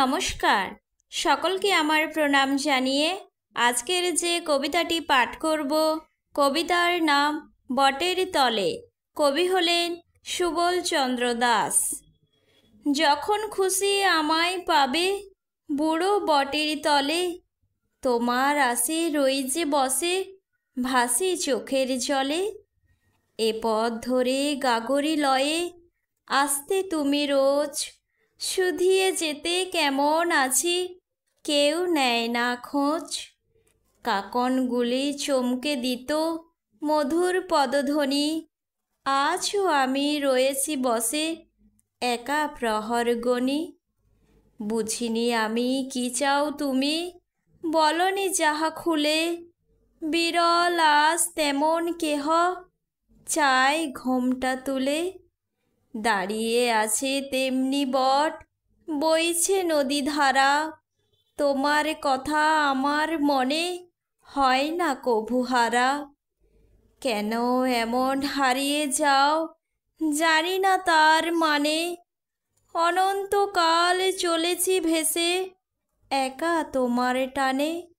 নমস্কার সকলকে আমার প্রণাম জানিয়ে আজকের যে কবিতাটি পাঠ করব কবিতার নাম বটের তলে কবি হলেন সুবল চন্দ্র দাস যখন খুশি আমায় পাবে বুড়ো বটের তলে তোমার আসে রই যে বসে ভাসে চোখের জলে এ পথ ধরে গাগরি লয়ে আসতে তুমি রোজ শুধিয়ে যেতে কেমন আছি কেউ নেয় না খোঁজ কাকনগুলি চমকে দিত মধুর পদধ্বনি আজও আমি রয়েছি বসে একা প্রহর গণি বুঝিনি আমি কি চাও তুমি বলনি যাহা খুলে বিরল আজ তেমন কেহ চাই ঘোমটা তুলে দাঁড়িয়ে আছে তেমনি বট বইছে নদী ধারা তোমার কথা আমার মনে হয় না কভুহারা কেন এমন হারিয়ে যাও জানি না তার মানে অনন্তকাল চলেছি ভেসে একা তোমার টানে